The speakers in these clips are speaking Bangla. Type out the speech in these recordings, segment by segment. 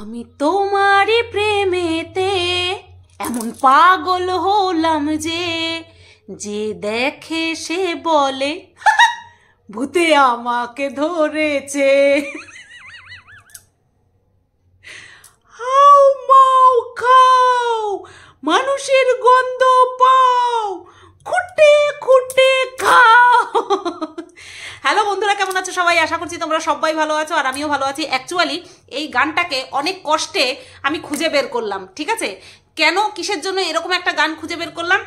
আমি তোমারই প্রেমেতে এমন পাগল হলাম যে যে দেখে সে বলে ভূতে আমাকে ধরেছে খাও মানুষের গন্ধ পাও খুঁটে খুঁটে খাও হ্যালো বন্ধুরা কেমন আছো সবাই আশা করছি তোমরা সবাই ভালো আছো আর আমিও ভালো আছি অ্যাকচুয়ালি এই গানটাকে অনেক কষ্টে আমি খুঁজে বের করলাম ঠিক আছে কেন কিসের জন্য এরকম একটা গান খুঁজে বের করলাম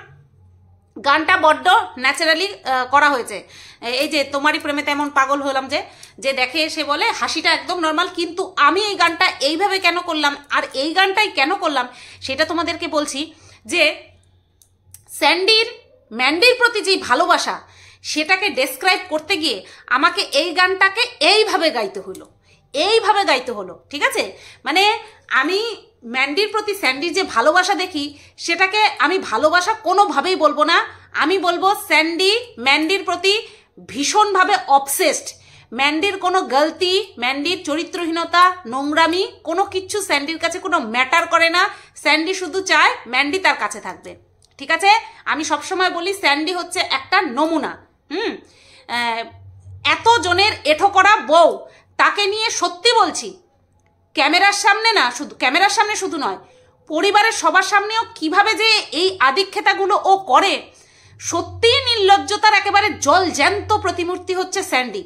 গানটা বড্ড ন্যাচারালি করা হয়েছে এই যে তোমারই প্রেমে তেমন পাগল হলাম যে যে দেখে সে বলে হাসিটা একদম নর্মাল কিন্তু আমি এই গানটা এইভাবে কেন করলাম আর এই গানটাই কেন করলাম সেটা তোমাদেরকে বলছি যে স্যান্ডির ম্যান্ডির প্রতি যেই ভালোবাসা সেটাকে ডেসক্রাইব করতে গিয়ে আমাকে এই গানটাকে এইভাবে গাইতে হলো এইভাবে গাইতে হলো ঠিক আছে মানে আমি ম্যান্ডির প্রতি স্যান্ডির যে ভালোবাসা দেখি সেটাকে আমি ভালোবাসা কোনোভাবেই বলবো না আমি বলবো স্যান্ডি ম্যান্ডির প্রতি ভীষণভাবে অবসেসড ম্যান্ডির কোনো গলতি ম্যান্ডির চরিত্রহীনতা নোংরামি কোনো কিচ্ছু স্যান্ডির কাছে কোনো ম্যাটার করে না স্যান্ডি শুধু চায় ম্যান্ডি তার কাছে থাকবে ঠিক আছে আমি সবসময় বলি স্যান্ডি হচ্ছে একটা নমুনা হুম এতজনের এঠো করা বউ তাকে নিয়ে সত্যি বলছি ক্যামেরার সামনে না শুধু ক্যামেরার সামনে শুধু নয় পরিবারের সবার সামনেও কিভাবে যে এই আদিক্ষেতাগুলো ও করে সত্যিই নির্লজ্জতার একেবারে জল জ্যান্ত প্রতিমূর্তি হচ্ছে স্যান্ডি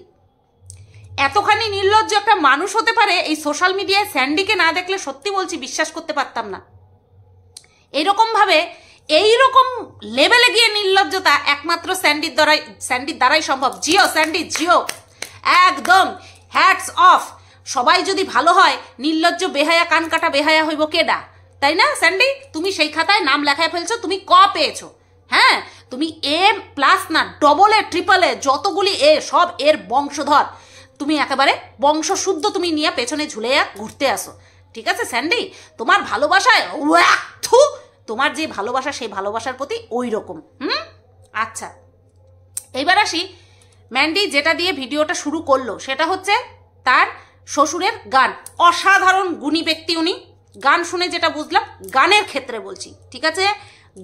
এতখানি নির্লজ্জ একটা মানুষ হতে পারে এই সোশ্যাল মিডিয়ায় স্যান্ডিকে না দেখলে সত্যি বলছি বিশ্বাস করতে পারতাম না এরকমভাবে ভাবে এই রকম লেভেলে গিয়ে নির্লজ্জতা একমাত্র স্যান্ডির দ্বারাই স্যান্ডির দ্বারাই সম্ভব জিও স্যান্ডি জিও একদম হ্যাটস অফ সবাই যদি ভালো হয় নির্লজ্জ বেহায়া কান কাটা বেহায়া হইব কেডা তাই না স্যান্ডি তুমি সেই খাতায় নাম লেখায় ফেলছো তুমি ক পেয়েছো হ্যাঁ তুমি এ প্লাস না ডবল এ ট্রিপল এ যতগুলি এ সব এর বংশধর তুমি একেবারে বংশশুদ্ধ তুমি নিয়ে পেছনে ঝুলে ঘুরতে আসো ঠিক আছে স্যান্ডি তোমার ভালোবাসায় থু তোমার যে ভালোবাসা সেই ভালোবাসার প্রতি ওই রকম হুম আচ্ছা এইবার আসি ম্যান্ডি যেটা দিয়ে ভিডিওটা শুরু করলো সেটা হচ্ছে তার শ্বশুরের গান অসাধারণ গুণী ব্যক্তি উনি গান শুনে যেটা বুঝলাম গানের ক্ষেত্রে বলছি ঠিক আছে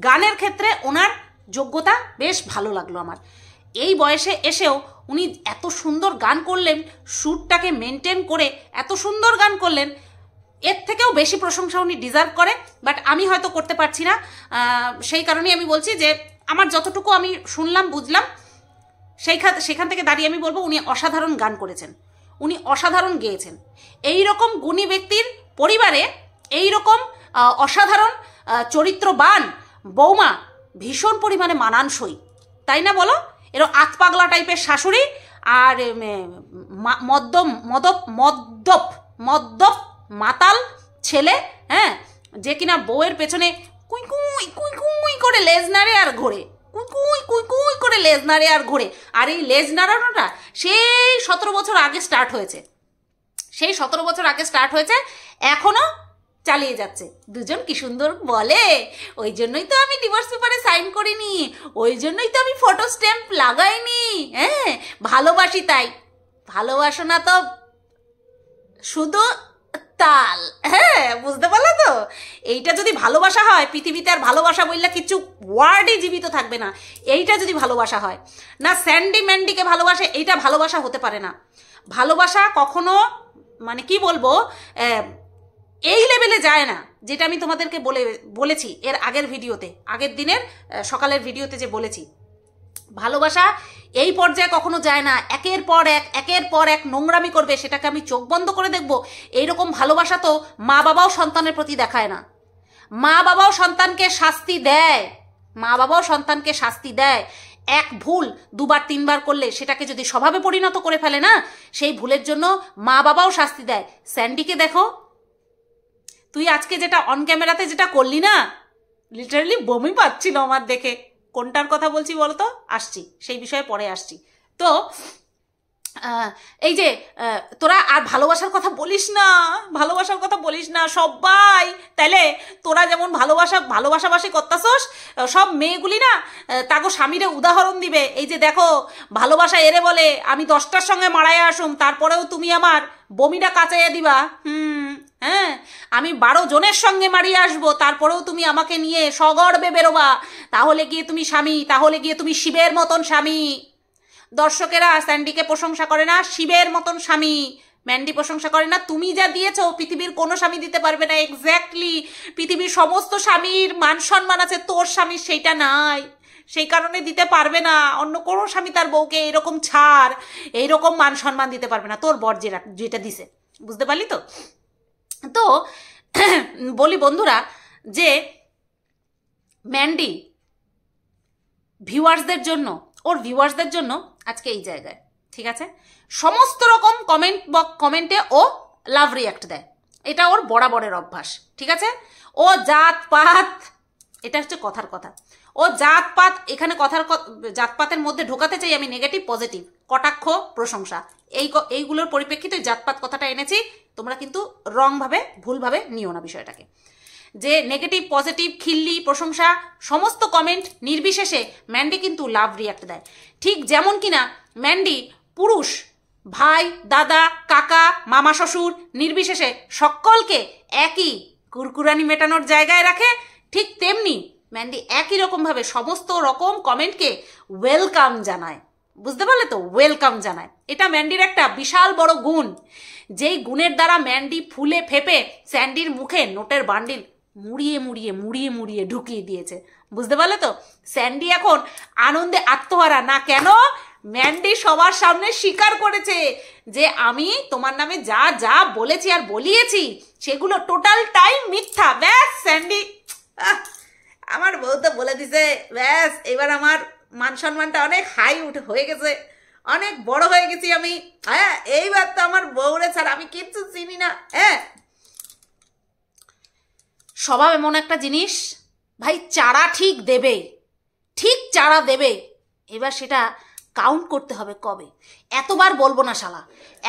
গানের ক্ষেত্রে ওনার যোগ্যতা বেশ ভালো লাগলো আমার এই বয়সে এসেও উনি এত সুন্দর গান করলেন সুরটাকে মেনটেন করে এত সুন্দর গান করলেন এর থেকেও বেশি প্রশংসা উনি ডিজার্ভ করে বাট আমি হয়তো করতে পারছি না সেই কারণেই আমি বলছি যে আমার যতটুকু আমি শুনলাম বুঝলাম সেইখান সেখান থেকে দাঁড়িয়ে আমি বলবো উনি অসাধারণ গান করেছেন উনি অসাধারণ গেয়েছেন এই রকম গুণী ব্যক্তির পরিবারে এই রকম অসাধারণ চরিত্রবান বৌমা ভীষণ পরিমাণে মানানসই তাই না বলো এর আতপাগলা টাইপের শাশুড়ি আর মদ্যপ মদপ মদ্যপ মদ্যপ মাতাল ছেলে হ্যাঁ যে কিনা বউয়ের পেছনে কুই কুই কুই কুই করে লেজ নাড়ে আর ঘোরে কুই কুই কুই কুই করে লেজ নাড়ে আর ঘোরে আর এই লেজ নাড়ানোটা সেই সতেরো বছর আগে স্টার্ট হয়েছে সেই সতেরো বছর আগে স্টার্ট হয়েছে এখনও চালিয়ে যাচ্ছে দুজন কি সুন্দর বলে ওই জন্যই তো আমি ডিভোর্স পেপারে সাইন করিনি ওই জন্যই তো আমি ফটো স্ট্যাম্প লাগাইনি হ্যাঁ ভালোবাসি তাই ভালোবাসো না তো শুধু তাল হ্যাঁ বুঝতে পারলো তো এইটা যদি ভালোবাসা হয় পৃথিবীতে আর ভালোবাসা বললে কিছু ওয়ার্ডই জীবিত থাকবে না এইটা যদি ভালোবাসা হয় না স্যান্ডি ম্যান্ডিকে ভালোবাসে এইটা ভালোবাসা হতে পারে না ভালোবাসা কখনো মানে কি বলবো এই লেভেলে যায় না যেটা আমি তোমাদেরকে বলে বলেছি এর আগের ভিডিওতে আগের দিনের সকালের ভিডিওতে যে বলেছি ভালোবাসা এই পর্যায়ে কখনো যায় না একের পর এক একের পর এক নোংরামি করবে সেটাকে আমি চোখ বন্ধ করে দেখব এইরকম ভালোবাসা তো মা বাবাও সন্তানের প্রতি দেখায় না মা বাবাও সন্তানকে শাস্তি দেয় মা বাবাও সন্তানকে শাস্তি দেয় এক ভুল দুবার তিনবার করলে সেটাকে যদি স্বভাবে পরিণত করে ফেলে না সেই ভুলের জন্য মা বাবাও শাস্তি দেয় স্যান্ডিকে দেখো তুই আজকে যেটা অন ক্যামেরাতে যেটা করলি না লিটারালি বমি পাচ্ছিল আমার দেখে কোনটার কথা বলছি বলো তো আসছি সেই বিষয়ে পরে আসছি তো এই যে তোরা আর ভালোবাসার কথা বলিস না ভালোবাসার কথা বলিস না সবাই তাহলে তোরা যেমন ভালোবাসা ভালোবাসাবাসি করতাসোস সব মেয়েগুলি না তাকে স্বামীরে উদাহরণ দিবে এই যে দেখো ভালোবাসা এরে বলে আমি দশটার সঙ্গে মারায় আসুম তারপরেও তুমি আমার বমিটা কাঁচাইয়া দিবা হুম হ্যাঁ আমি বারো জনের সঙ্গে মারিয়ে আসবো তারপরেও তুমি আমাকে নিয়ে সগর্বে বেরোবা তাহলে গিয়ে তুমি স্বামী তাহলে গিয়ে তুমি শিবের মতন স্বামী দর্শকেরা স্যান্ডিকে প্রশংসা করে না শিবের মতন স্বামী ম্যান্ডি প্রশংসা করে না তুমি যা দিয়েছো পৃথিবীর কোনো স্বামী দিতে পারবে না এক্স্যাক্টলি পৃথিবীর সমস্ত স্বামীর মান সম্মান আছে তোর স্বামীর সেইটা নাই সেই কারণে দিতে পারবে না অন্য কোনো স্বামী তার বউকে এরকম ছাড় এইরকম মান সম্মান দিতে পারবে না তোর বর যেটা যেটা দিছে বুঝতে পারলি তো তো বলি বন্ধুরা যে ম্যান্ডি ভিউয়ার্সদের জন্য ওর ভিউয়ার্সদের জন্য আজকে এই জায়গায় ঠিক আছে সমস্ত রকম কমেন্ট কমেন্টে ও লাভ রিয়াক্ট দেয় এটা ওর বরাবরের অভ্যাস ঠিক আছে ও জাত পাত এটা হচ্ছে কথার কথা ও জাতপাত এখানে কথার জাতপাতের মধ্যে ঢোকাতে চাই আমি নেগেটিভ পজিটিভ কটাক্ষ প্রশংসা এই এইগুলোর পরিপ্রেক্ষিতে জাতপাত কথাটা এনেছি তোমরা কিন্তু রংভাবে ভুলভাবে নিও না বিষয়টাকে যে নেগেটিভ পজিটিভ খিল্লি প্রশংসা সমস্ত কমেন্ট নির্বিশেষে ম্যান্ডি কিন্তু লাভ রিয়াক্ট দেয় ঠিক যেমন কিনা ম্যান্ডি পুরুষ ভাই দাদা কাকা মামা শ্বশুর নির্বিশেষে সকলকে একই কুরকুরানি মেটানোর জায়গায় রাখে ঠিক তেমনি ম্যান্ডি একই রকমভাবে সমস্ত রকম কমেন্টকে ওয়েলকাম জানায় বুঝতে পারলে তো ওয়েলকাম জানায় এটা ম্যান্ডির একটা বিশাল বড় গুণ যেই গুণের দ্বারা ম্যান্ডি ফুলে ফেপে স্যান্ডির মুখে নোটের বান্ডিল মুড়িয়ে মুড়িয়ে মুড়িয়ে মুড়িয়ে ঢুকিয়ে দিয়েছে বুঝতে পারলে তো স্যান্ডি এখন আনন্দে আত্মহারা না কেন ম্যান্ডি সবার সামনে স্বীকার করেছে যে আমি তোমার নামে যা যা বলেছি আর বলিয়েছি সেগুলো টোটাল টাইম মিথ্যা ব্যাস স্যান্ডি আহ আমার বউ তো বলে দিছে ব্যাস এবার আমার মান সম্মানটা অনেক হাই উঠে হয়ে গেছে অনেক বড় হয়ে গেছি আমি হ্যাঁ এইবার তো আমার বউরে ছাড়া আমি কিচ্ছু চিনি না হ্যাঁ স্বভাব এমন একটা জিনিস ভাই চারা ঠিক দেবে ঠিক চারা দেবে এবার সেটা কাউন্ট করতে হবে কবে এতবার বলবো না শালা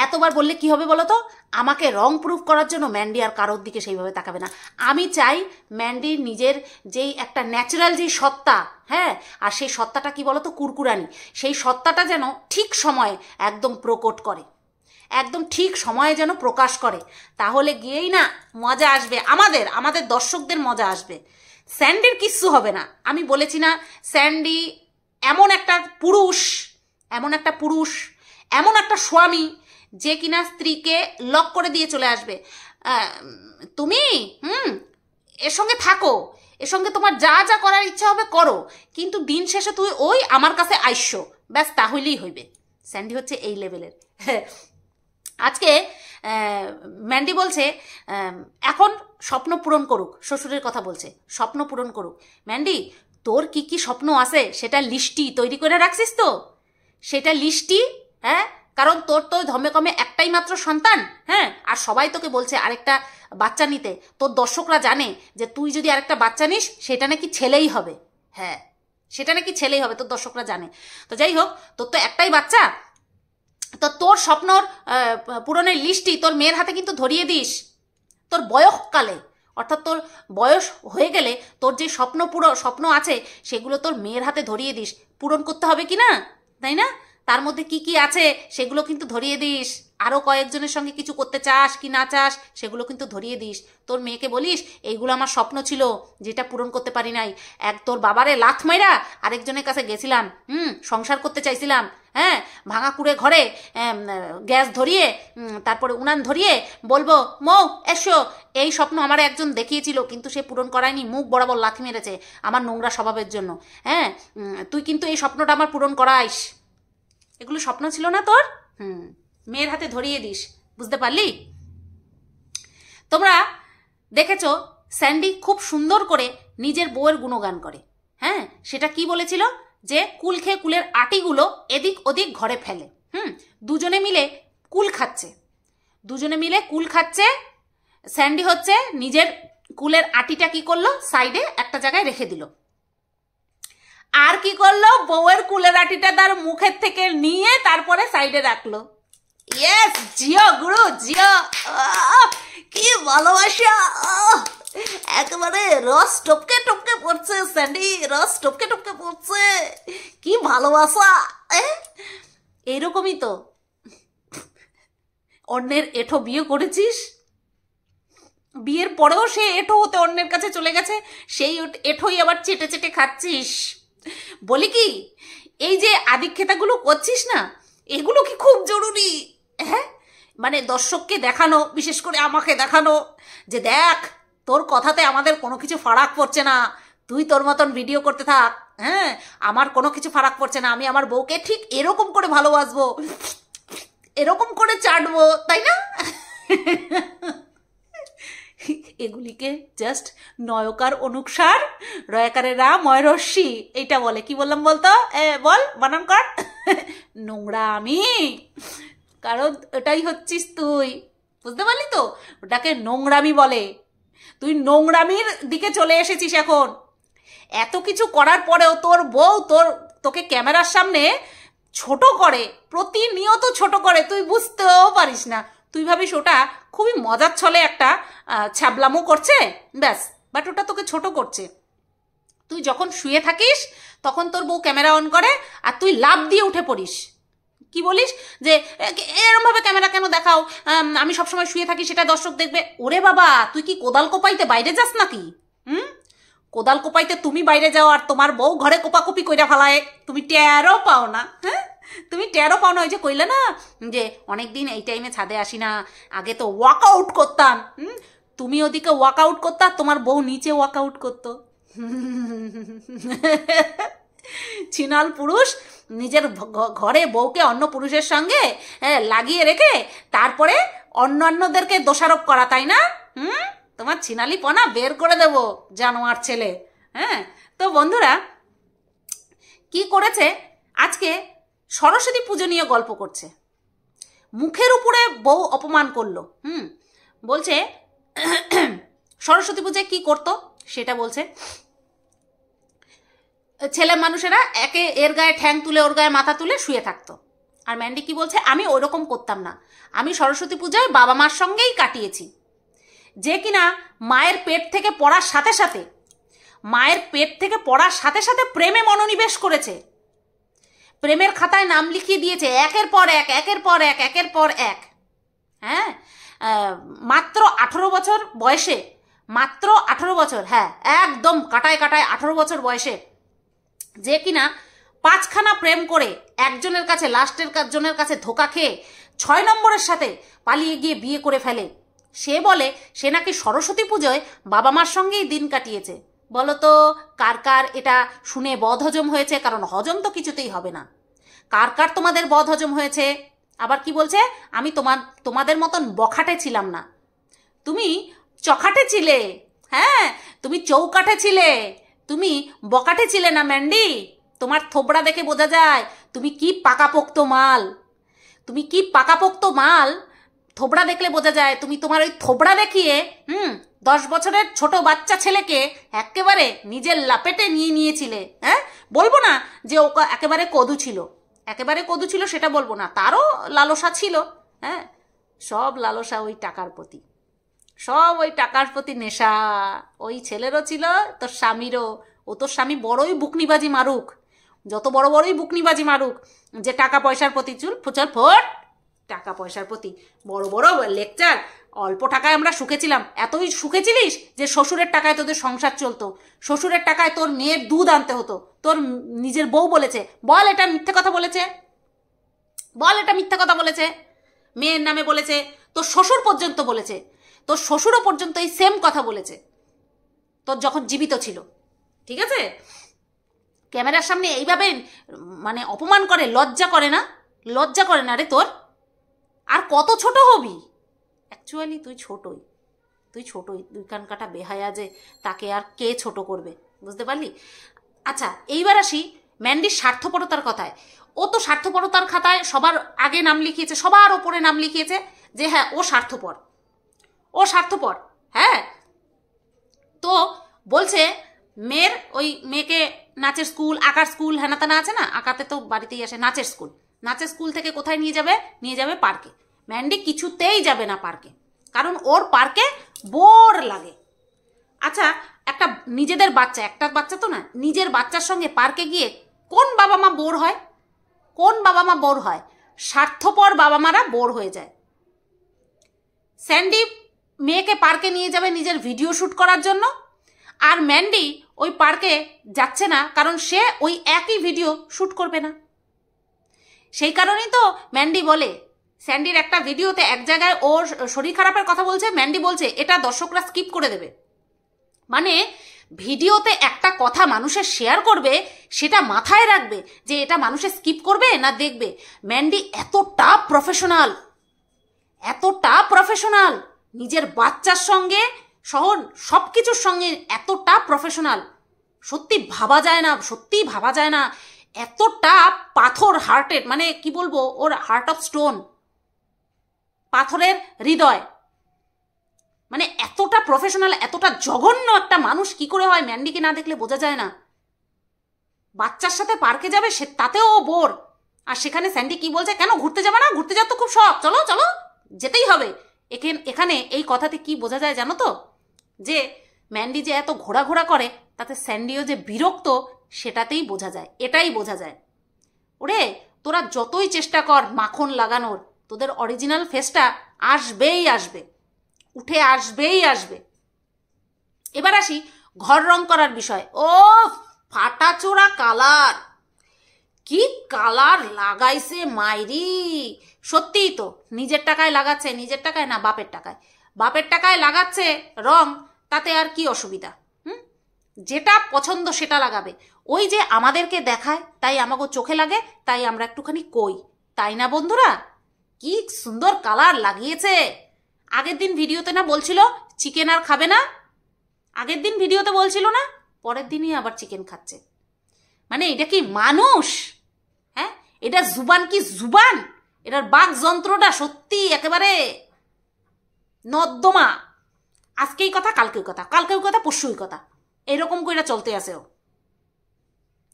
এতবার বললে কি হবে বলো তো আমাকে রং প্রুফ করার জন্য ম্যান্ডি আর কারোর দিকে সেইভাবে তাকাবে না আমি চাই ম্যান্ডি নিজের যেই একটা ন্যাচারাল যেই সত্তা হ্যাঁ আর সেই সত্তাটা কি বলো তো কুরকুরানি সেই সত্তাটা যেন ঠিক সময়ে একদম প্রকট করে একদম ঠিক সময়ে যেন প্রকাশ করে তাহলে গিয়েই না মজা আসবে আমাদের আমাদের দর্শকদের মজা আসবে স্যান্ডির কিচ্ছু হবে না আমি বলেছি না স্যান্ডি এমন একটা পুরুষ এমন একটা পুরুষ এমন একটা স্বামী যে কিনা স্ত্রীকে লক করে দিয়ে চলে আসবে তুমি হুম এর সঙ্গে থাকো এর সঙ্গে তোমার যা যা করার ইচ্ছা হবে করো কিন্তু দিন শেষে তুই ওই আমার কাছে আইস্য ব্যাস তাহলেই হইবে স্যান্ডি হচ্ছে এই লেভেলের আজকে ম্যান্ডি বলছে এখন স্বপ্ন পূরণ করুক শ্বশুরের কথা বলছে স্বপ্ন পূরণ করুক ম্যান্ডি তোর কি কি স্বপ্ন আছে সেটা লিস্টি তৈরি করে রাখছিস তো সেটা লিস্টি হ্যাঁ কারণ তোর তো ধমে কমে একটাই মাত্র সন্তান হ্যাঁ আর সবাই তোকে বলছে আরেকটা বাচ্চা নিতে তোর দর্শকরা জানে যে তুই যদি আরেকটা বাচ্চা নিস সেটা নাকি ছেলেই হবে হ্যাঁ সেটা নাকি ছেলেই হবে তোর দর্শকরা জানে তো যাই হোক তোর তো একটাই বাচ্চা তো তোর স্বপ্নর পূরণের লিস্টটি তোর মেয়ের হাতে কিন্তু ধরিয়ে দিস তোর বয়সকালে অর্থাৎ তোর বয়স হয়ে গেলে তোর যে স্বপ্ন পুরো স্বপ্ন আছে সেগুলো তোর মেয়ের হাতে ধরিয়ে দিস পূরণ করতে হবে কি না তাই না তার মধ্যে কি কি আছে সেগুলো কিন্তু ধরিয়ে দিস আরও কয়েকজনের সঙ্গে কিছু করতে চাস কি না চাস সেগুলো কিন্তু ধরিয়ে দিস তোর মেয়েকে বলিস এইগুলো আমার স্বপ্ন ছিল যেটা পূরণ করতে পারি নাই এক তোর বাবারে লাথ মাইরা আরেকজনের কাছে গেছিলাম হুম সংসার করতে চাইছিলাম হ্যাঁ ভাঙা কুড়ে ঘরে গ্যাস ধরিয়ে তারপরে উনান ধরিয়ে বলবো মৌ এসো এই স্বপ্ন আমার একজন দেখিয়েছিল কিন্তু সে পূরণ করায়নি মুখ বরাবর লাথি মেরেছে আমার নোংরা স্বভাবের জন্য হ্যাঁ তুই কিন্তু এই স্বপ্নটা আমার পূরণ করাইস এগুলো স্বপ্ন ছিল না তোর হুম মেয়ের হাতে ধরিয়ে দিস বুঝতে পারলি তোমরা দেখেছ স্যান্ডি খুব সুন্দর করে নিজের বউয়ের গুণগান করে হ্যাঁ সেটা কি বলেছিল যে কুল খেয়ে কুলের আটিগুলো এদিক ওদিক ঘরে ফেলে হুম দুজনে মিলে কুল খাচ্ছে দুজনে মিলে কুল খাচ্ছে স্যান্ডি হচ্ছে নিজের কুলের আটিটা কি করলো সাইডে একটা জায়গায় রেখে দিল আর কি করলো বউয়ের কুলের আটিটা তার মুখের থেকে নিয়ে তারপরে সাইডে রাখলো ইয়েস জিও গুরু জিও কি ভালোবাসা একেবারে রস টপকে টপকে পড়ছে স্যান্ডি রস টপকে টপকে পড়ছে কি ভালোবাসা এইরকমই তো অন্যের এঠো বিয়ে করেছিস বিয়ের পরেও সে এঠো হতে অন্যের কাছে চলে গেছে সেই এঠোই আবার চেটে চেটে খাচ্ছিস বলি কি এই যে আদিক্ষেতাগুলো করছিস না এগুলো কি খুব জরুরি হ্যাঁ মানে দর্শককে দেখানো বিশেষ করে আমাকে দেখানো যে দেখ তোর কথাতে আমাদের কোনো কিছু ফারাক পড়ছে না তুই তোর মতন ভিডিও করতে থাক হ্যাঁ আমার কোনো কিছু ফারাক পড়ছে না আমি আমার বউকে ঠিক এরকম করে ভালোবাসবো এরকম করে চাটবো তাই না এগুলিকে জাস্ট নয়কার অনুসার রয়কারের রা ময়রস্যি এইটা বলে কি বললাম বলতো বল বানান কর নোংরা আমি কারণ এটাই হচ্ছিস তুই বুঝতে পারলি তো ওটাকে নোংরামি বলে তুই নোংরামির দিকে চলে এসেছিস এখন এত কিছু করার পরেও তোর বউ তোর তোকে ক্যামেরার সামনে ছোট করে প্রতিনিয়ত ছোট করে তুই বুঝতেও পারিস না তুই ভাবিস ওটা খুবই মজার ছলে একটা ছাবলামো করছে ব্যাস বাট ওটা তোকে ছোট করছে তুই যখন শুয়ে থাকিস তখন তোর বউ ক্যামেরা অন করে আর তুই লাভ দিয়ে উঠে পড়িস কি বলিস যে এরমভাবে ক্যামেরা কেন দেখাও আমি সবসময় শুয়ে থাকি সেটা দর্শক দেখবে ওরে বাবা তুই কি কোদাল কোপাইতে বাইরে যাস নাকি হুম কোদাল কোপাইতে তুমি বাইরে যাও আর তোমার বউ ঘরে কোপাকুপি কইরা ফেলায় তুমি টেরও পাও না হ্যাঁ তুমি টেরও পাও না ওই যে কইলে না যে অনেক দিন এই টাইমে ছাদে আসি না আগে তো ওয়াক আউট করতাম তুমি ওদিকে ওয়াক আউট করতা তোমার বউ নিচে ওয়াক আউট করতো ছিনাল পুরুষ নিজের ঘরে বউকে অন্য পুরুষের সঙ্গে লাগিয়ে রেখে তারপরে অন্য অন্যদেরকে দোষারোপ করা তাই না হুম তোমার ছিনালি পনা বের করে দেব জানোয়ার ছেলে হ্যাঁ তো বন্ধুরা কি করেছে আজকে সরস্বতী পুজো নিয়ে গল্প করছে মুখের উপরে বউ অপমান করলো হুম বলছে সরস্বতী পূজায় কি করতো সেটা বলছে ছেলে মানুষেরা একে এর গায়ে ঠ্যাং তুলে ওর গায়ে মাথা তুলে শুয়ে থাকতো আর ম্যান্ডি কি বলছে আমি ওরকম করতাম না আমি সরস্বতী পূজায় বাবা মার সঙ্গেই কাটিয়েছি যে কিনা মায়ের পেট থেকে পড়ার সাথে সাথে মায়ের পেট থেকে পড়ার সাথে সাথে প্রেমে মনোনিবেশ করেছে প্রেমের খাতায় নাম লিখিয়ে দিয়েছে একের পর এক একের পর এক একের পর এক হ্যাঁ মাত্র আঠেরো বছর বয়সে মাত্র আঠেরো বছর হ্যাঁ একদম কাটায় কাটায় আঠেরো বছর বয়সে যে কিনা পাঁচখানা প্রেম করে একজনের কাছে লাস্টের জনের কাছে ধোকা খেয়ে ছয় নম্বরের সাথে পালিয়ে গিয়ে বিয়ে করে ফেলে সে বলে সে নাকি সরস্বতী পুজোয় বাবা মার সঙ্গেই দিন কাটিয়েছে বলতো কার কার এটা শুনে বধ হজম হয়েছে কারণ হজম তো কিছুতেই হবে না কার কার তোমাদের বধ হজম হয়েছে আবার কি বলছে আমি তোমার তোমাদের মতন বখাটে ছিলাম না তুমি চখাটে ছিলে হ্যাঁ তুমি চৌকাঠে ছিলে তুমি বকাটে ছিলে না ম্যান্ডি তোমার থোবড়া দেখে বোঝা যায় তুমি কি পাকাপোক্ত মাল তুমি কি পাকাপোক্ত মাল থোবড়া দেখলে বোঝা যায় তুমি তোমার ওই থোবড়া দেখিয়ে হুম দশ বছরের ছোট বাচ্চা ছেলেকে একেবারে নিজের লাপেটে নিয়ে নিয়েছিলে হ্যাঁ বলবো না যে ও একেবারে কদু ছিল একেবারে কদু ছিল সেটা বলবো না তারও লালসা ছিল হ্যাঁ সব লালসা ওই টাকার প্রতি সব ওই টাকার প্রতি নেশা ওই ছেলেরও ছিল তোর স্বামীরও ও তোর স্বামী বড়ই বুকনিবাজি মারুক যত বড় বড়ই বুকনিবাজি মারুক যে টাকা পয়সার প্রতি চুল ফুচল ফোট টাকা পয়সার প্রতি বড় বড় লেকচার অল্প টাকায় আমরা শুকেছিলাম এতই শুকেছিলিস যে শ্বশুরের টাকায় তোদের সংসার চলতো শ্বশুরের টাকায় তোর মেয়ের দুধ আনতে হতো তোর নিজের বউ বলেছে বল এটা মিথ্যে কথা বলেছে বল এটা মিথ্যে কথা বলেছে মেয়ের নামে বলেছে তোর শ্বশুর পর্যন্ত বলেছে তোর শ্বশুরও পর্যন্ত এই সেম কথা বলেছে তোর যখন জীবিত ছিল ঠিক আছে ক্যামেরার সামনে এইভাবে মানে অপমান করে লজ্জা করে না লজ্জা করে না রে তোর আর কত ছোট হবি অ্যাকচুয়ালি তুই ছোটই তুই ছোটই দুই কান কাটা বেহায়া যে তাকে আর কে ছোট করবে বুঝতে পারলি আচ্ছা এইবার আসি ম্যান্ডির স্বার্থপরতার কথায় ও তো স্বার্থপরতার খাতায় সবার আগে নাম লিখিয়েছে সবার ওপরে নাম লিখিয়েছে যে হ্যাঁ ও স্বার্থপর ও স্বার্থপর হ্যাঁ তো বলছে মেয়ের ওই মেয়েকে নাচের স্কুল আঁকার স্কুল হেনাতানা হ্যাঁ আছে না আঁকাতে তো বাড়িতেই আসে নাচের স্কুল নাচের স্কুল থেকে কোথায় নিয়ে যাবে নিয়ে যাবে পার্কে ম্যান্ডি কিছুতেই যাবে না পার্কে কারণ ওর পার্কে বোর লাগে আচ্ছা একটা নিজেদের বাচ্চা একটা বাচ্চা তো না নিজের বাচ্চার সঙ্গে পার্কে গিয়ে কোন বাবা মা বোর হয় কোন বাবা মা বোর হয় স্বার্থপর বাবা মারা বোর হয়ে যায় স্যান্ডি মেয়েকে পার্কে নিয়ে যাবে নিজের ভিডিও শ্যুট করার জন্য আর ম্যান্ডি ওই পার্কে যাচ্ছে না কারণ সে ওই একই ভিডিও শ্যুট করবে না সেই কারণেই তো ম্যান্ডি বলে স্যান্ডির একটা ভিডিওতে এক জায়গায় ওর শরীর খারাপের কথা বলছে ম্যান্ডি বলছে এটা দর্শকরা স্কিপ করে দেবে মানে ভিডিওতে একটা কথা মানুষের শেয়ার করবে সেটা মাথায় রাখবে যে এটা মানুষে স্কিপ করবে না দেখবে ম্যান্ডি এতটা প্রফেশনাল এতটা প্রফেশনাল নিজের বাচ্চার সঙ্গে সহ সব কিছুর সঙ্গে এতটা প্রফেশনাল সত্যি ভাবা যায় না সত্যি ভাবা যায় না এতটা পাথর হার্টেড মানে কি বলবো ওর হার্ট অফ স্টোন পাথরের হৃদয় মানে এতটা প্রফেশনাল এতটা জঘন্য একটা মানুষ কি করে হয় ম্যান্ডিকে না দেখলে বোঝা যায় না বাচ্চার সাথে পার্কে যাবে সে তাতেও বোর আর সেখানে স্যান্ডি কি বলছে কেন ঘুরতে যাবে না ঘুরতে যাওয়ার তো খুব শখ চলো চলো যেতেই হবে এখানে এখানে এই কথাতে কি বোঝা যায় জানো তো যে ম্যান্ডি যে এত ঘোরাঘোরা করে তাতে স্যান্ডিও যে বিরক্ত সেটাতেই বোঝা যায় এটাই বোঝা যায় ওরে তোরা যতই চেষ্টা কর মাখন লাগানোর তোদের অরিজিনাল ফেসটা আসবেই আসবে উঠে আসবেই আসবে এবার আসি ঘর রং করার বিষয় ও চোরা কালার কি কালার লাগাইছে মাইরি সত্যিই তো নিজের টাকায় লাগাচ্ছে নিজের টাকায় না বাপের টাকায় বাপের টাকায় লাগাচ্ছে রং তাতে আর কি অসুবিধা হুম যেটা পছন্দ সেটা লাগাবে ওই যে আমাদেরকে দেখায় তাই আমাকে চোখে লাগে তাই আমরা একটুখানি কই তাই না বন্ধুরা কি সুন্দর কালার লাগিয়েছে আগের দিন ভিডিওতে না বলছিল চিকেন আর খাবে না আগের দিন ভিডিওতে বলছিল না পরের দিনই আবার চিকেন খাচ্ছে মানে এটা কি মানুষ হ্যাঁ এটা জুবান কি জুবান এটার বাঘ যন্ত্রটা সত্যি একেবারে নর্দমা আজকেই কথা কালকেও কথা কালকেও কথা পরশুই কথা এরকম কইরা চলতে আছে ও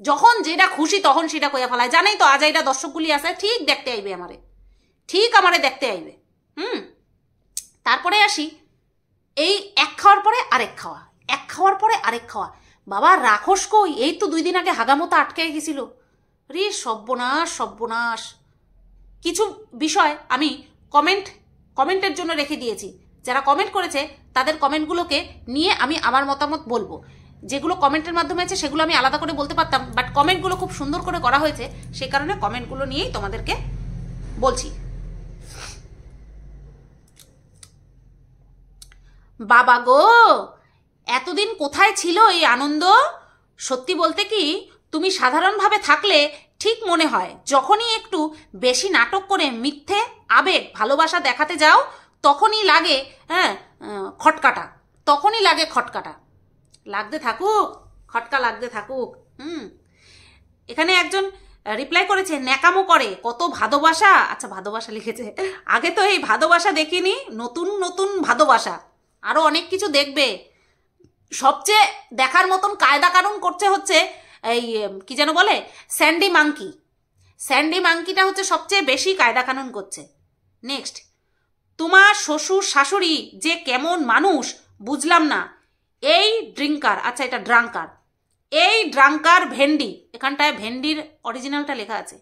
যখন যেটা খুশি তখন সেটা কইয়া ফেলায় জানেই তো আজ এটা দর্শকগুলি আছে ঠিক দেখতে আইবে আমারে ঠিক আমারে দেখতে আইবে হুম তারপরে আসি এই এক খাওয়ার পরে আরেক খাওয়া এক খাওয়ার পরে আরেক খাওয়া বাবা রাখস কই এই তো দুই দিন আগে হাগামতো আটকে গেছিল রে সব্যনাশ সব্যনাশ কিছু বিষয় আমি কমেন্ট কমেন্টের জন্য রেখে দিয়েছি যারা কমেন্ট করেছে তাদের কমেন্টগুলোকে নিয়ে আমি আমার মতামত বলবো যেগুলো কমেন্টের মাধ্যমে আছে সেগুলো আমি আলাদা করে বলতে পারতাম বাট কমেন্টগুলো খুব সুন্দর করে করা হয়েছে সেই কারণে কমেন্টগুলো নিয়েই তোমাদেরকে বলছি বাবা গো এতদিন কোথায় ছিল এই আনন্দ সত্যি বলতে কি তুমি সাধারণভাবে থাকলে ঠিক মনে হয় যখনই একটু বেশি নাটক করে মিথ্যে আবেগ ভালোবাসা দেখাতে যাও তখনই লাগে হ্যাঁ খটকাটা তখনই লাগে খটকাটা লাগতে থাকুক খটকা লাগতে থাকুক হুম এখানে একজন রিপ্লাই করেছে ন্যাকামো করে কত ভালোবাসা আচ্ছা ভালোবাসা লিখেছে আগে তো এই ভালোবাসা দেখিনি নতুন নতুন ভালোবাসা আরও অনেক কিছু দেখবে সবচেয়ে দেখার মতন কায়দা কারণ করছে হচ্ছে এই কি যেন বলে স্যান্ডি মাঙ্কি স্যান্ডি মাঙ্কিটা হচ্ছে সবচেয়ে বেশি কায়দা কানুন করছে নেক্সট তোমার শ্বশুর শাশুড়ি যে কেমন মানুষ বুঝলাম না এই ড্রিঙ্কার আচ্ছা এটা ড্রাঙ্কার এই ড্রাঙ্কার ভেন্ডি এখানটায় ভেন্ডির অরিজিনালটা লেখা আছে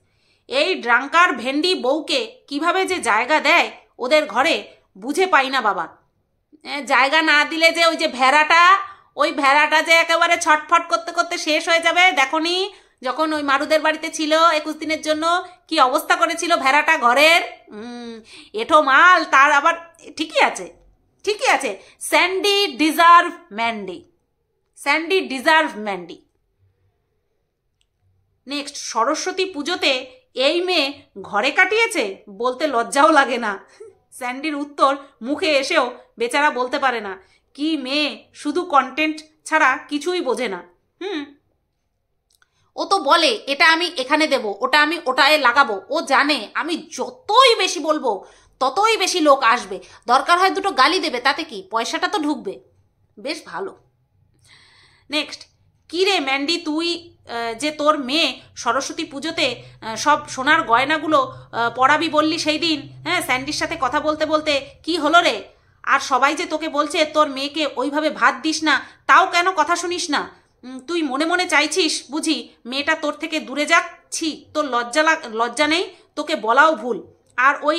এই ড্রাঙ্কার ভেন্ডি বউকে কিভাবে যে জায়গা দেয় ওদের ঘরে বুঝে পাই না বাবা জায়গা না দিলে যে ওই যে ভেড়াটা ওই ভেড়াটা যে একেবারে ছটফট করতে করতে শেষ হয়ে যাবে দেখো নি যখন ওই মারুদের বাড়িতে ছিল একুশ দিনের জন্য কি অবস্থা করেছিল ভেড়াটা ঘরের এঠো মাল তার আবার ঠিকই আছে ঠিকই আছে Sandy deserve Mandy Sandy deserve Mandy next Saraswati পুজোতে এই মেয়ে ঘরে কাটিয়েছে বলতে লজ্জাও লাগে না স্যান্ডির উত্তর মুখে এসেও বেচারা বলতে পারে না কি মেয়ে শুধু কন্টেন্ট ছাড়া কিছুই বোঝে না হুম ও তো বলে এটা আমি এখানে দেব ওটা আমি ওটায় লাগাবো ও জানে আমি যতই বেশি বলবো ততই বেশি লোক আসবে দরকার হয় দুটো গালি দেবে তাতে কি পয়সাটা তো ঢুকবে বেশ ভালো নেক্সট কী রে ম্যান্ডি তুই যে তোর মেয়ে সরস্বতী পুজোতে সব সোনার গয়নাগুলো পড়াবি বললি সেই দিন হ্যাঁ স্যান্ডির সাথে কথা বলতে বলতে কি হলো রে আর সবাই যে তোকে বলছে তোর মেয়েকে ওইভাবে ভাত দিস না তাও কেন কথা শুনিস না তুই মনে মনে চাইছিস বুঝি মেয়েটা তোর থেকে দূরে যাক ছি তোর লজ্জা লজ্জা নেই তোকে বলাও ভুল আর ওই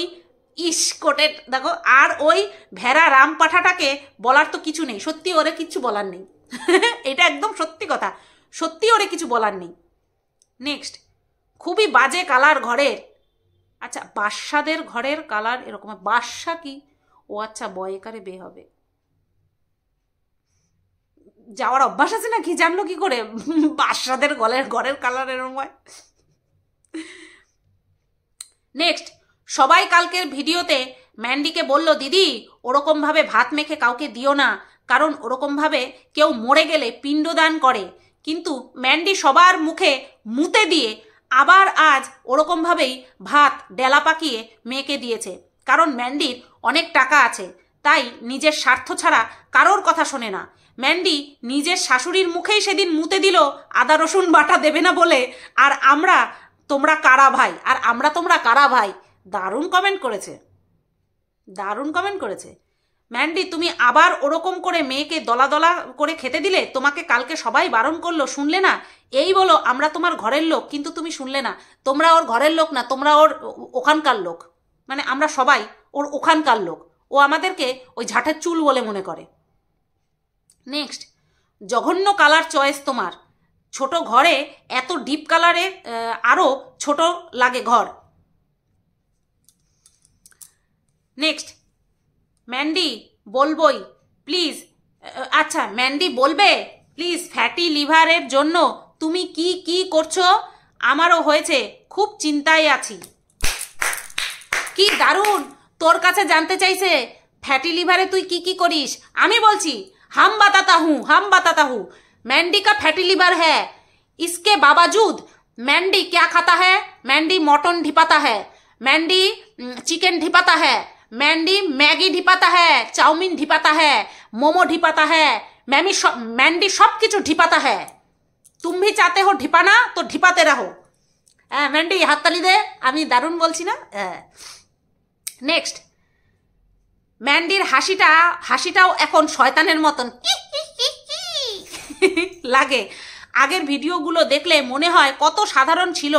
ইস কোটের দেখো আর ওই ভেড়া রাম পাঠাটাকে বলার তো কিছু নেই সত্যি ওরে কিছু বলার নেই এটা একদম সত্যি কথা সত্যি ওরে কিছু বলার নেই নেক্সট খুবই বাজে কালার ঘরের আচ্ছা বাদশাদের ঘরের কালার এরকম বাদশা কি ও আচ্ছা বয় একারে বে হবে যাওয়ার অভ্যাস আছে নাকি জানলো কি করে বাসাদের গলের ঘরের কালার এরম হয় নেক্সট সবাই কালকের ভিডিওতে ম্যান্ডিকে বলল দিদি ওরকমভাবে ভাত মেখে কাউকে দিও না কারণ ওরকমভাবে কেউ মরে গেলে পিণ্ডদান করে কিন্তু ম্যান্ডি সবার মুখে মুতে দিয়ে আবার আজ ওরকমভাবেই ভাত ডেলা পাকিয়ে মেয়েকে দিয়েছে কারণ ম্যান্ডির অনেক টাকা আছে তাই নিজের স্বার্থ ছাড়া কারোর কথা শোনে না ম্যান্ডি নিজের শাশুড়ির মুখেই সেদিন মুতে দিল আদা রসুন বাটা দেবে না বলে আর আমরা তোমরা কারা ভাই আর আমরা তোমরা কারা ভাই দারুণ কমেন্ট করেছে দারুণ কমেন্ট করেছে ম্যান্ডি তুমি আবার ওরকম করে মেয়েকে দলা দলা করে খেতে দিলে তোমাকে কালকে সবাই বারণ করলো শুনলে না এই বলো আমরা তোমার ঘরের লোক কিন্তু তুমি শুনলে না তোমরা ওর ঘরের লোক না তোমরা ওর ওখানকার লোক মানে আমরা সবাই ওর ওখানকার লোক ও আমাদেরকে ওই ঝাঁটার চুল বলে মনে করে নেক্সট জঘন্য কালার চয়েস তোমার ছোট ঘরে এত ডিপ কালারে আরও ছোট লাগে ঘর নেক্সট ম্যান্ডি বলবই প্লিজ আচ্ছা ম্যান্ডি বলবে প্লিজ ফ্যাটি লিভারের জন্য তুমি কি কি করছো আমারও হয়েছে খুব চিন্তায় আছি কি দারুণ তোর কাছে জানতে চাইছে ফ্যাটি লিভারে তুই কি কি করিস আমি বলছি হাম বাতাতা হু হাম বাতাতা হুঁ ম্যান্ডি কা ফ্যাটি লিভার है ইসকে বাবাজুদ ম্যান্ডি ক্যা খাতা है ম্যান্ডি মটন ঢিপাতা है ম্যান্ডি চিকেন ঢিপাতা है ম্যান্ডি ম্যাগি ঢিপাতা হ্যায় চাউমিন ঢিপাতা হ্যায় মোমো ঢিপাতা হ্যায় ম্যামি সব ম্যান্ডি সব কিছু ঢিপাতা হ্যায় তুমি চাতে হো ঢিপানা তো ঢিপাতে রাহো হ্যাঁ ম্যান্ডি হাততালি দে আমি দারুণ বলছি না হ্যাঁ নেক্সট ম্যান্ডির হাসিটা হাসিটাও এখন শয়তানের মতন লাগে আগের ভিডিওগুলো দেখলে মনে হয় কত সাধারণ ছিল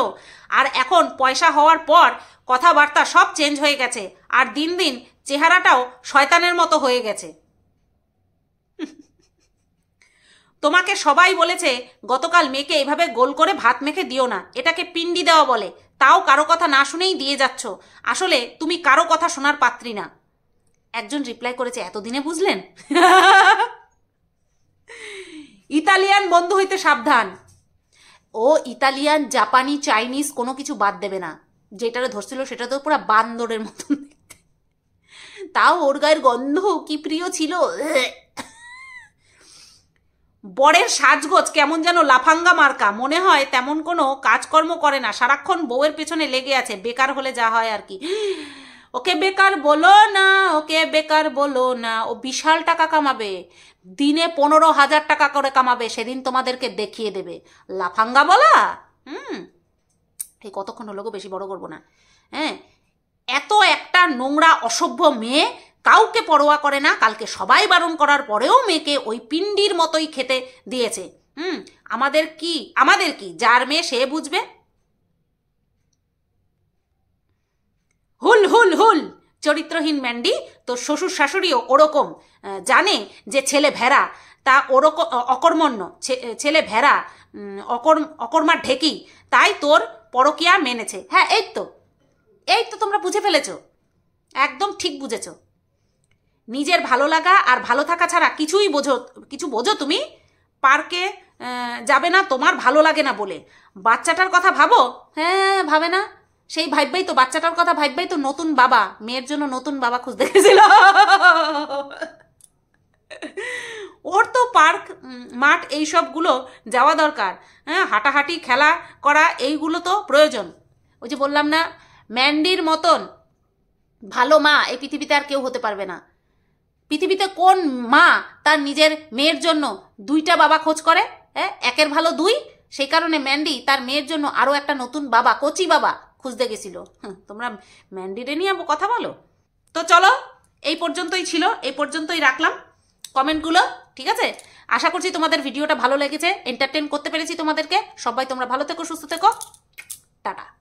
আর এখন পয়সা হওয়ার পর কথাবার্তা সব চেঞ্জ হয়ে গেছে আর দিন দিন চেহারাটাও শয়তানের মতো হয়ে গেছে তোমাকে সবাই বলেছে গতকাল মেয়েকে এভাবে গোল করে ভাত মেখে দিও না এটাকে পিন্ডি দেওয়া বলে তাও কারো কথা না শুনেই দিয়ে যাচ্ছ আসলে তুমি কারো কথা শোনার পাত্রী না একজন রিপ্লাই করেছে এতদিনে বুঝলেন ইতালিয়ান বন্ধু হইতে সাবধান ও ইতালিয়ান জাপানি চাইনিজ কোনো কিছু বাদ দেবে না যেটারে ধরছিল সেটা তো পুরো বান্দরের মতন দেখতে তাও ওর গায়ের গন্ধ কি প্রিয় ছিল বরের সাজগোজ কেমন যেন লাফাঙ্গা মার্কা মনে হয় তেমন কোনো কাজকর্ম করে না সারাক্ষণ বউয়ের পেছনে লেগে আছে বেকার হলে যা হয় আর কি ওকে বেকার বলো না ওকে বেকার বলো না ও বিশাল টাকা কামাবে দিনে পনেরো হাজার টাকা করে কামাবে সেদিন তোমাদেরকে দেখিয়ে দেবে লাফাঙ্গা বলা হুম এই কতক্ষণ হলো বেশি বড় করবো না হ্যাঁ এত একটা নোংরা অসভ্য মেয়ে কাউকে পরোয়া করে না কালকে সবাই বারণ করার পরেও মেয়েকে ওই পিণ্ডির মতোই খেতে দিয়েছে হুম আমাদের কি আমাদের কি যার মেয়ে সে বুঝবে হুল হুল হুল চরিত্রহীন ম্যান্ডি তো শ্বশুর শাশুড়িও ওরকম জানে যে ছেলে ভেড়া তা ওরকম অকর্মণ্য ছেলে ভেড়া অকর্ম অকর্মার ঢেকি তাই তোর পরকিয়া মেনেছে হ্যাঁ এই তো এই তো তোমরা বুঝে ফেলেছ একদম ঠিক বুঝেছো নিজের ভালো লাগা আর ভালো থাকা ছাড়া কিছুই বোঝো কিছু বোঝো তুমি পার্কে যাবে না তোমার ভালো লাগে না বলে বাচ্চাটার কথা ভাবো হ্যাঁ ভাবে না সেই ভাববেই তো বাচ্চাটার কথা ভাববেই তো নতুন বাবা মেয়ের জন্য নতুন বাবা খুঁজতে গেছিল ওর তো পার্ক মাঠ এইসবগুলো যাওয়া দরকার হ্যাঁ হাঁটাহাঁটি খেলা করা এইগুলো তো প্রয়োজন ওই যে বললাম না ম্যান্ডির মতন ভালো মা এই পৃথিবীতে আর কেউ হতে পারবে না পৃথিবীতে কোন মা তার নিজের মেয়ের জন্য দুইটা বাবা খোঁজ করে হ্যাঁ একের ভালো দুই সেই কারণে ম্যান্ডি তার মেয়ের জন্য আরও একটা নতুন বাবা কচি বাবা খুঁজতে গেছিল তোমরা ম্যান্ডিরে নিয়ে কথা বলো তো চলো এই পর্যন্তই ছিল এই পর্যন্তই রাখলাম কমেন্টগুলো ঠিক আছে আশা করছি তোমাদের ভিডিওটা ভালো লেগেছে এন্টারটেন করতে পেরেছি তোমাদেরকে সবাই তোমরা ভালো থেকো সুস্থ থেকো টাটা